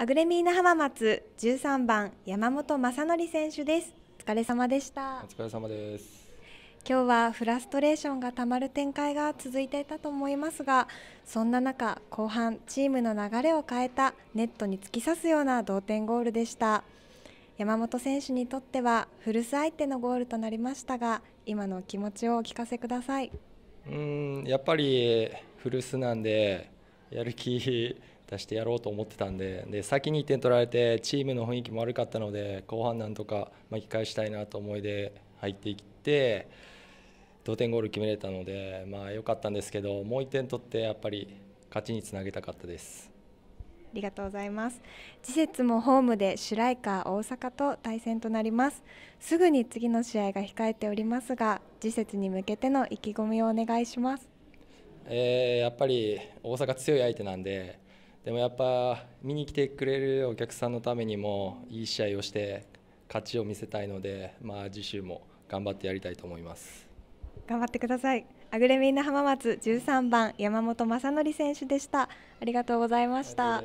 アグレミーナ浜松十三番山本正則選手ですお疲れ様でしたお疲れ様です今日はフラストレーションがたまる展開が続いていたと思いますがそんな中後半チームの流れを変えたネットに突き刺すような同点ゴールでした山本選手にとっては古巣相手のゴールとなりましたが今の気持ちをお聞かせくださいうんやっぱり古巣なんでやる気出してやろうと思ってたんでで先に1点取られてチームの雰囲気も悪かったので後半なんとか巻き返したいなと思いで入っていって同点ゴール決めれたのでまあ良かったんですけどもう1点取ってやっぱり勝ちにつなげたかったです。ありがとうございます。次節もホームでシュライカー大阪と対戦となります。すぐに次の試合が控えておりますが、次節に向けての意気込みをお願いします。えー、やっぱり大阪強い相手なんででもやっぱ見に来てくれるお客さんのためにもいい試合をして勝ちを見せたいので、まあ、次週も頑張ってやりたいと思います頑張ってくださいアグレミンナ浜松13番山本正則選手でしたありがとうございました。